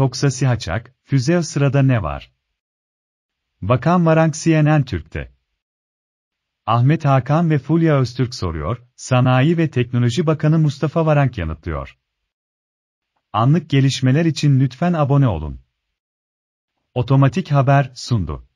Toksa Sihaçak, Füze sırada ne var? Bakan Varank CNN Türk'te. Ahmet Hakan ve Fulya Öztürk soruyor, Sanayi ve Teknoloji Bakanı Mustafa Varank yanıtlıyor. Anlık gelişmeler için lütfen abone olun. Otomatik Haber sundu.